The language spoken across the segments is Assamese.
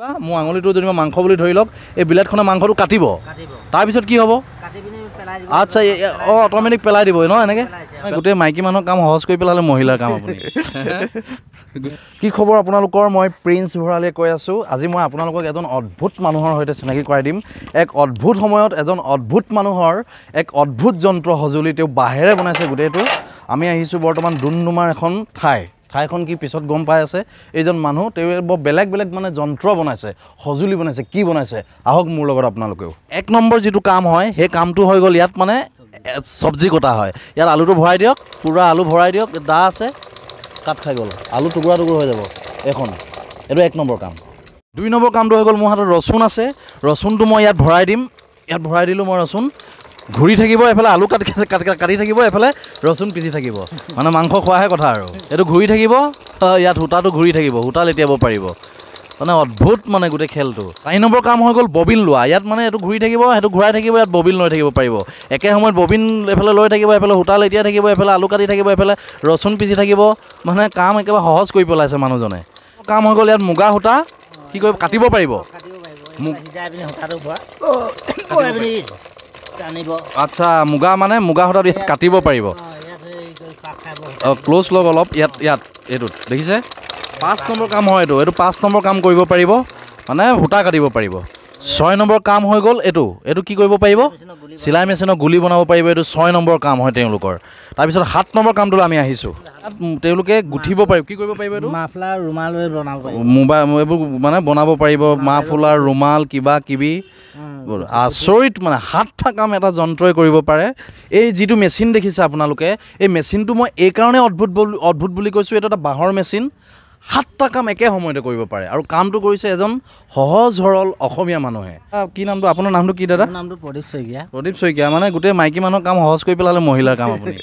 বা মোৰ আঙুলিটো যদি মই মাংস বুলি ধৰি লওক এই বিলাতখনৰ মাংসটো কাটিব তাৰপিছত কি হ'ব আচ্ছা অঁ অট'মেটিক পেলাই দিব ন এনেকৈ গোটেই মাইকী মানুহৰ কাম সহজ কৰি পেলালে মহিলাৰ কাম আপুনি কি খবৰ আপোনালোকৰ মই প্ৰিন্স ভৰালীয়ে কৈ আছোঁ আজি মই আপোনালোকক এজন অদ্ভুত মানুহৰ সৈতে চিনাকি কৰাই দিম এক অদ্ভুত সময়ত এজন অদ্ভুত মানুহৰ এক অদ্ভুত যন্ত্ৰ সঁজুলি তেওঁ বাঁহেৰে বনাইছে গোটেইটো আমি আহিছোঁ বৰ্তমান দুমডুমাৰ এখন ঠাই ঠাইখন কি পিছত গম পাই আছে এইজন মানুহ তেওঁ বৰ বেলেগ বেলেগ মানে যন্ত্ৰ বনাইছে সঁজুলি বনাইছে কি বনাইছে আহক মোৰ লগত আপোনালোকেও এক নম্বৰ যিটো কাম হয় সেই কামটো হৈ গ'ল ইয়াত মানে চব্জি কটা হয় ইয়াত আলুটো ভৰাই দিয়ক পুৰা আলু ভৰাই দিয়ক দা আছে কাট খাই গ'ল আলু টুকুৰা টুকুৰা হৈ যাব এইখন এইটো এক নম্বৰ কাম দুই নম্বৰ কামটো হৈ গ'ল মোৰ হাতত ৰচুন আছে ৰচুনটো মই ইয়াত ভৰাই দিম ইয়াত ভৰাই দিলোঁ মই ৰচুন ঘূৰি থাকিব এফালে আলু কাটি কাটি থাকিব এফালে ৰচুন পিচি থাকিব মানে মাংস খোৱাহে কথা আৰু এইটো ঘূৰি থাকিব ইয়াত সূতাটো ঘূৰি থাকিব সূতা লেটিয়াব পাৰিব মানে অদ্ভুত মানে গোটেই খেলটো চাৰি নম্বৰ কাম হৈ গ'ল ববিন লোৱা ইয়াত মানে এইটো ঘূৰি থাকিব সেইটো ঘূৰাই থাকিব ইয়াত ববিন লৈ থাকিব পাৰিব একে সময়ত ববিন এফালে লৈ থাকিব এফালে সূতা লেটিয়াই থাকিব এফালে আলু কাটি থাকিব এফালে ৰচুন পিচি থাকিব মানে কাম একেবাৰে সহজ কৰি পেলাইছে মানুহজনে কাম হৈ গ'ল ইয়াত মুগা সূতা কি কৰিব কাটিব পাৰিব আচ্ছা মুগা মানে মুগা সূতাত ইয়াত কাটিব পাৰিব অঁ ক্লজ লওক অলপ ইয়াত ইয়াত এইটোত দেখিছে পাঁচ নম্বৰ কাম হয় এইটো এইটো পাঁচ নম্বৰ কাম কৰিব পাৰিব মানে সূতা কাটিব পাৰিব ছয় নম্বৰ কাম হৈ গ'ল এইটো এইটো কি কৰিব পাৰিব চিলাই মেচিনৰ গুলি বনাব পাৰিব এইটো ছয় নম্বৰ কাম হয় তেওঁলোকৰ তাৰপিছত সাত নম্বৰ কামটোলৈ আমি আহিছোঁ তেওঁলোকে গুঠিব পাৰিব কি কৰিব পাৰিব এইটো মাফলাৰ ৰুমাল মোবাইল এইবোৰ মানে বনাব পাৰিব মাফলাৰ ৰুমাল কিবা কিবি আচৰিত মানে সাতটা কাম এটা যন্ত্ৰই কৰিব পাৰে এই যিটো মেচিন দেখিছে আপোনালোকে এই মেচিনটো মই এইকাৰণে অদ্ভুত বুলি অদ্ভুত বুলি কৈছোঁ এইটো এটা বাঁহৰ মেচিন সাতটা কাম একে সময়তে কৰিব পাৰে আৰু কামটো কৰিছে এজন সহজ সৰল অসমীয়া মানুহে কি নামটো আপোনাৰ নামটো কি দাদা নামটো প্ৰদীপ শইকীয়া প্ৰদীপ শইকীয়া মানে গোটেই মাইকী মানুহৰ কাম সহজ কৰি পেলালে মহিলাৰ কাম আপুনি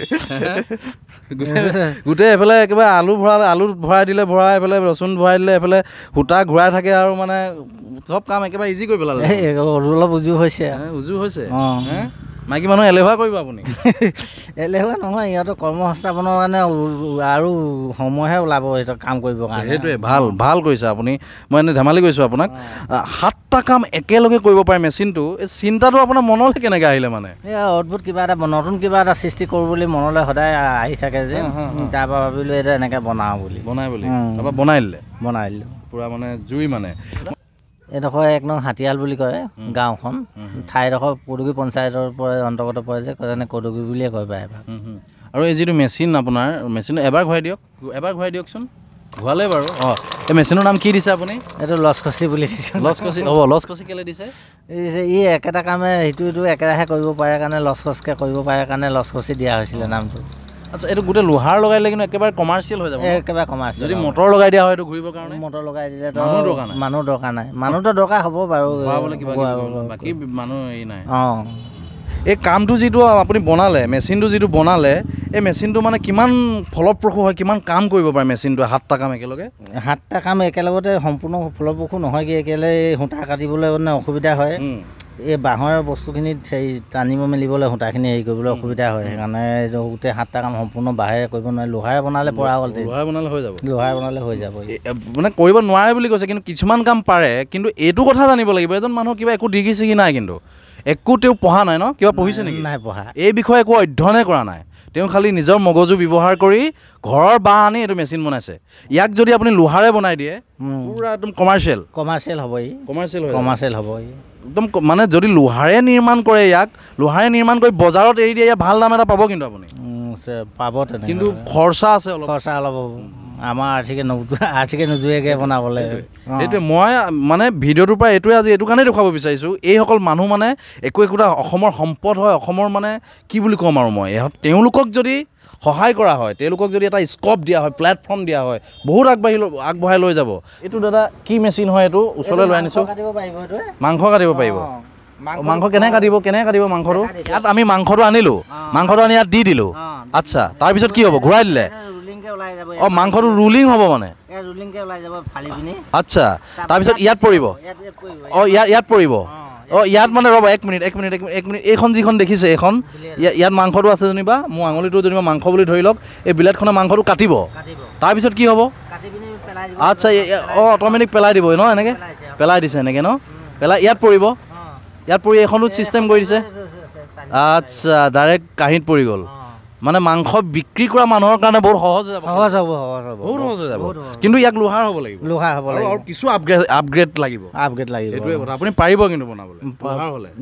গোটেই এফালে একেবাৰে আলু ভৰালে আলু ভৰাই দিলে ভৰাই এফালে ৰচুন ভৰাই দিলে এফালে সূতা ঘূৰাই থাকে আৰু মানে চব কাম একেবাৰে ইজি কৰি পেলালে অলপ উজু হৈছে উজু হৈছে অঁ মাইকী মানুহ এলেহুৱা কৰিব আপুনি এলেহুৱা নহয় ইহঁতৰ কৰ্ম সংস্থাপনৰ কাৰণে আৰু সময়হে ওলাব সিহঁতক কাম কৰিবৰ কাৰণে সেইটোৱে ভাল ভাল কৰিছে আপুনি মই এনেই ধেমালি কৰিছোঁ আপোনাক সাতটা কাম একেলগে কৰিব পাৰে মেচিনটো এই চিন্তাটো আপোনাৰ মনলৈ কেনেকৈ আহিলে মানে এই অদ্ভুত কিবা এটা নতুন কিবা এটা সৃষ্টি কৰোঁ বুলি মনলৈ সদায় আহি থাকে যে তাৰপৰা ভাবিলোঁ এইটো এনেকৈ বনাওঁ বুলি বনাই বুলি তাৰপৰা বনাই দিলে বনাই দিলোঁ পূৰা মানে জুই মানে এডোখৰ এক নং হাতিয়াল বুলি কয় গাঁওখন ঠাইডোখৰ কদুগী পঞ্চায়তৰ পৰা অন্তৰ্গত পৰে যে কাৰণে কদুগী বুলিয়ে কয় প্ৰায় এভাগ আৰু এই যিটো মেচিন আপোনাৰ মেচিন এবাৰ ঘূৰাই দিয়ক এবাৰ ঘূৰাই দিয়কচোন ঘূৰালে বাৰু অঁ এই মেচিনৰ নাম কি দিছে আপুনি এইটো লচকচি বুলি দিছে লচকচি হ'ব লচকচি কেলে দিছে এই দিছে ই একেটা কামে সেইটো সিটো একেৰাহে কৰিব পাৰে কাৰণে লচকচকৈ কৰিব পাৰে কাৰণে লচকচি দিয়া হৈছিলে নামটো আচ্ছা এইটো গোটেই লোহাৰ লগাই দিলে কিন্তু একেবাৰে কমাৰ্চিয়েল হৈ যাব একেবাৰে কমাৰ্চিয়েল যদি মটৰ লগাই দিয়া হয় ঘূৰিবৰ কাৰণে মটৰ লগাই দিলে মানুহ দৰকাৰ নাই মানুহ দৰকাৰ নাই মানুহটো দৰকাৰ হ'ব বাৰু বাকী মানুহ এই নাই অঁ এই কামটো যিটো আপুনি বনালে মেচিনটো যিটো বনালে এই মেচিনটো মানে কিমান ফলপ্ৰসূ হয় কিমান কাম কৰিব পাৰে মেচিনটো সাতটা কাম একেলগে সাতটা কাম একেলগতে সম্পূৰ্ণ ফলপ্ৰসূ নহয়গৈ একেলগে সূতা কাটিবলৈ মানে অসুবিধা হয় এই বাঁহৰ বস্তুখিনি হেৰি টানিব মেলিবলৈ সূতাখিনি হেৰি কৰিবলৈ অসুবিধা হয় সেইকাৰণে গোটেই সাতটা কাম সম্পূৰ্ণ বাঁহেৰে কৰিব নোৱাৰে লোহাৰে বনালে পৰা হ'ল লোহাৰে বনালে হৈ যাব লোহাৰে বনালে হৈ যাব মানে কৰিব নোৱাৰে বুলি কৈছে কিন্তু কিছুমান কাম পাৰে কিন্তু এইটো কথা জানিব লাগিব এজন মানুহ কিবা একো ডিগ্ৰী চিগ্ৰী নাই কিন্তু একো তেওঁ পঢ়া নাই ন কিবা পঢ়িছে নেকি নাই পঢ়া এই বিষয়ে একো অধ্যয়নে কৰা নাই তেওঁ খালী নিজৰ মগজু ব্যৱহাৰ কৰি ঘৰৰ বাঁহ আনি এইটো মেচিন বনাইছে ইয়াক যদি আপুনি লোহাৰে বনাই দিয়ে পুৰা একদম কমাৰ্চিয়েল কমাৰ্চিয়েল হ'ব ই কমাৰ্চিয়েল কমাৰ্চিয়েল হ'ব একদম মানে যদি লোহাৰে নিৰ্মাণ কৰে ইয়াক লোহাৰে নিৰ্মাণ কৰি বজাৰত এৰি দিয়ে ইয়াক ভাল দাম এটা পাব কিন্তু আপুনি পাব তেনেকৈ কিন্তু খৰচা আছে অলপ খৰচা অলপ হ'ব আমাৰ আৰ্থিকে নুজো আৰ্থিকে নোজোৰেকৈ বনাবলৈ এইটোৱে মই মানে ভিডিঅ'টোৰ পৰা এইটোৱে আজি এইটো কাৰণেই দেখুৱাব বিচাৰিছোঁ এইসকল মানুহ মানে একো একোটা অসমৰ সম্পদ হয় অসমৰ মানে কি বুলি ক'ম আৰু মই ইহঁত তেওঁলোকক যদি সহায় কৰা হয় তেওঁলোকক যদি এটা স্ক'প দিয়া হয় প্লেটফৰ্ম দিয়া হয় বহুত আগবাঢ়ি লৈ আগবঢ়াই লৈ যাব এইটো দাদা কি মেচিন হয় এইটো ওচৰলৈ লৈ আনিছোঁ মাংস কাটিব পাৰিব মাংস কেনেকৈ কাটিব কেনেকৈ কাটিব মাংসটো ইয়াত আমি মাংসটো আনিলোঁ মাংসটো আনি ইয়াত দি দিলোঁ আচ্ছা তাৰপিছত কি হ'ব ঘূৰাই দিলে মাংসটো ৰুলিং হ'ব মানে আচ্ছা তাৰপিছত ইয়াত পৰিব অঁ ইয়াত ইয়াত পৰিব অঁ ইয়াত মানে ৰ'ব এক মিনিট এক মিনিট এক মিনিট এইখন যিখন দেখিছে এইখন ইয়াত মাংসটো আছে যেনিবা মোৰ আঙুলিটো যেনিবা মাংস বুলি ধৰি লওক এই বিলেটখনে মাংসটো কাটিব তাৰপিছত কি হ'ব আচ্ছা অঁ অট'মেটিক পেলাই দিব ন এনেকৈ পেলাই দিছে এনেকৈ ন পেলাই ইয়াত পৰিব ইয়াত পৰি এইখনো ছিষ্টেম কৰি দিছে আচ্ছা ডাইৰেক্ট কাঁহীত পৰি গ'ল মানে মাংস বিক্ৰী কৰা মানুহৰ কাৰণে বহুত সহজ হ'ব হ'ব বহুত সহজ হৈ যাব কিন্তু ইয়াক লোহাৰ হ'ব লাগিব লোহাৰ হ'ব লাগিব কিছু আপগ্ৰেড আপগ্ৰেড লাগিব আপগ্ৰেড লাগিব এইটোৱে কথা আপুনি পাৰিব কিন্তু বনাবলৈ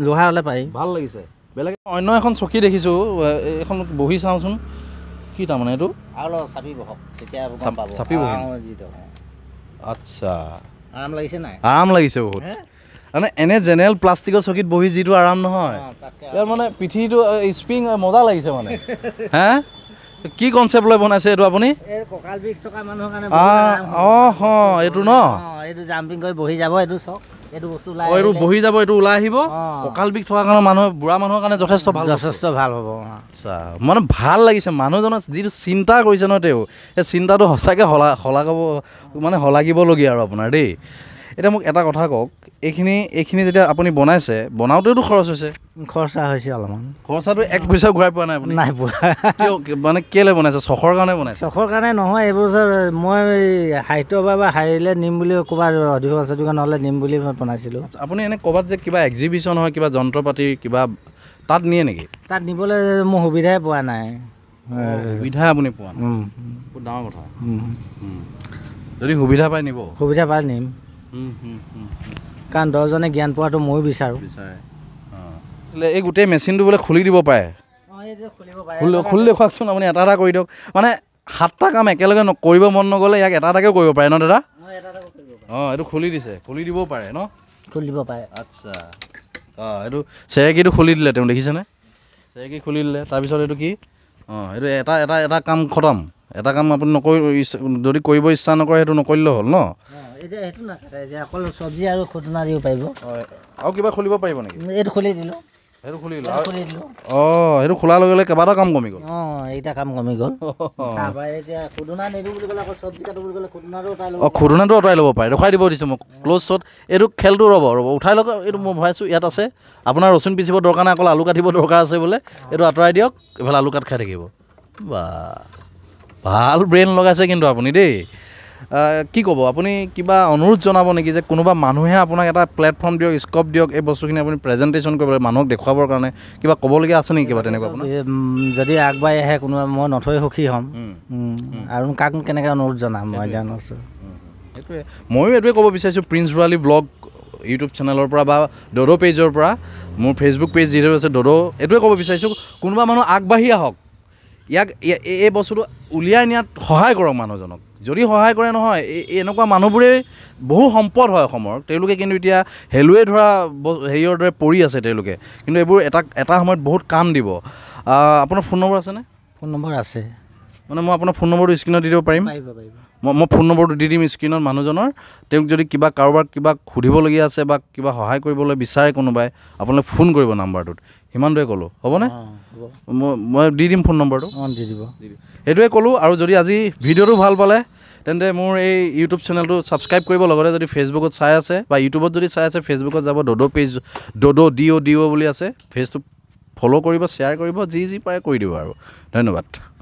লোহাৰ হ'লে পাৰি ভাল লাগিছে বেলেগ অন্য এখন চকী দেখিছোঁ এইখন বহি চাওঁচোন কি তাৰমানে এইটো চাপি বহক আচ্ছা আৰাম লাগিছে নাই আৰাম লাগিছে বহুত মানে এনে জেনেৰেল প্লাষ্টিকৰ চকীত বহি যিটো আৰাম নহয় মানে পিঠিটো স্প্ৰিং মজা লাগিছে মানে হা কি কনচেপ্ট লৈ বনাইছে এইটো আপুনি এইটো ন এইটো বহি যাব এইটো ওলাই আহিব কঁকাল বিষ থকা কাৰণে মানুহে বুঢ়া মানুহৰ কাৰণে যথেষ্ট ভাল যথেষ্ট ভাল হ'ব মানে ভাল লাগিছে মানুহজনে যিটো চিন্তা কৰিছে ন তেওঁ সেই চিন্তাটো সঁচাকৈ শলা শলাগ মানে শলাগিবলগীয়া আৰু আপোনাৰ দেই এতিয়া মোক এটা কথা কওক এইখিনি এইখিনি যেতিয়া আপুনি বনাইছে বনাওঁতেতো খৰচ হৈছে খৰচা হৈছে অলপমান খৰচাটো এক পইচাও ঘূৰাই পোৱা নাই নাই পোৱা মানে কেলৈ বনাইছে ছখৰ কাৰণে বনাইছে ছখৰ কাৰণে নহয় এইবছৰ মই সাহিত্য বাবে হাৰিলে নিম বুলি ক'ৰবাত অধিবাস অধিকাৰ নহ'লে নিম বুলি মই বনাইছিলোঁ আপুনি এনে ক'ৰবাত যে কিবা এক্সিবিশ্যন হয় কিবা যন্ত্ৰ পাতি কিবা তাত নিয়ে নেকি তাত নিবলৈ মোৰ সুবিধাই পোৱা নাই সুবিধাই আপুনি পোৱা ডাঙৰ কথা যদি সুবিধা পাই নিব সুবিধা পাই নিম কাৰণ দহজনে জ্ঞান পোৱাটো ময়ো বিচাৰোঁ এই গোটেই মেচিনটো বোলে খুলি দিব পাৰে খুলি দেখুৱাকচোন আপুনি এটা এটা কৰি দিয়ক মানে সাতটা কাম একেলগে কৰিব মন নগ'লে ইয়াক এটা এটাকৈও কৰিব পাৰে ন দাদা অঁ এইটো খুলি দিছে খুলি দিব পাৰে ন খুলি দিব পাৰে আচ্ছা অঁ এইটো চেৰেকীটো খুলি দিলে তেওঁ দেখিছেনে চেৰেকী খুলি দিলে তাৰপিছত এইটো কি অঁ এইটো এটা এটা এটা কাম খতম এটা কাম আপুনি নকৰি যদি কৰিব ইচ্ছা নকৰে সেইটো নকৰিলেও হ'ল ন অঁ সেইটো খোলাৰ লগে লগে আঁতৰাই ল'ব পাৰে ৰখাই দিব দিছোঁ মই ক্লজ এইটো খেলটো ৰ'ব ৰ'ব উঠাই লওক এইটো মই ভৰাইছোঁ ইয়াত আছে আপোনাৰ ৰচুন পিচিব দৰকাৰ নাই অকল আলু কাটিব দৰকাৰ আছে বোলে এইটো আঁতৰাই দিয়ক এইফালে আলু কাট খাই থাকিব বা ভাল ব্ৰেইন লগাইছে কিন্তু আপুনি দেই কি ক'ব আপুনি কিবা অনুৰোধ জনাব নেকি যে কোনোবা মানুহে আপোনাক এটা প্লেটফৰ্ম দিয়ক স্ক'প দিয়ক এই বস্তুখিনি আপুনি প্ৰেজেণ্টেশ্যন কৰিব লাগে মানুহক দেখুৱাবৰ কাৰণে কিবা ক'বলগীয়া আছে নেকি কিবা তেনেকুৱা যদি আগবাঢ়ি আহে কোনোবা মই নথৈ সুখী হ'ম আৰু কাক কেনেকৈ অনুৰোধ জনাম মই জ্ঞান আছে সেইটোৱে ময়ো এইটোৱে ক'ব বিচাৰিছোঁ প্ৰিন্স বৰালী ব্লগ ইউটিউব চেনেলৰ পৰা বা দদৌ পেজৰ পৰা মোৰ ফেচবুক পেজ যিহেতু আছে দদৌ এইটোৱে ক'ব বিচাৰিছোঁ কোনোবা মানুহ আগবাঢ়ি আহক ইয়াক এই বস্তুটো উলিয়াই নিয়াত সহায় কৰক মানুহজনক যদি সহায় কৰে নহয় এই এনেকুৱা মানুহবোৰেই বহু সম্পদ হয় অসমৰ তেওঁলোকে কিন্তু এতিয়া হেলুৱে ধৰা হেৰিয়ৰ দৰে পৰি আছে তেওঁলোকে কিন্তু এইবোৰ এটা এটা সময়ত বহুত কাম দিব আপোনাৰ ফোন নম্বৰ আছেনে ফোন নম্বৰ আছে মানে মই আপোনাৰ ফোন নম্বৰটো স্ক্ৰীণত দি দিব পাৰিম মই মই ফোন নম্বৰটো দি দিম স্ক্ৰীণত মানুহজনৰ তেওঁক যদি কিবা কাৰোবাক কিবা সুধিবলগীয়া আছে বা কিবা সহায় কৰিবলৈ বিচাৰে কোনোবাই আপোনালোকে ফোন কৰিব নাম্বাৰটোত সিমানটোৱে ক'লোঁ হ'বনে মই দি দিম ফোন নম্বৰটো অঁ দি দিব সেইটোৱে ক'লোঁ আৰু যদি আজি ভিডিঅ'টো ভাল পালে তেন্তে মোৰ এই ইউটিউব চেনেলটো ছাবস্ক্ৰাইব কৰিব লগতে যদি ফেচবুকত চাই আছে বা ইউটিউবত যদি চাই আছে ফেচবুকত যাব ড'ড' পেজ ড'ড' ডি অ' ডি অ' বুলি আছে ফেজটো ফ'ল' কৰিব শ্বেয়াৰ কৰিব যি যি পাৰে কৰি দিব আৰু ধন্যবাদ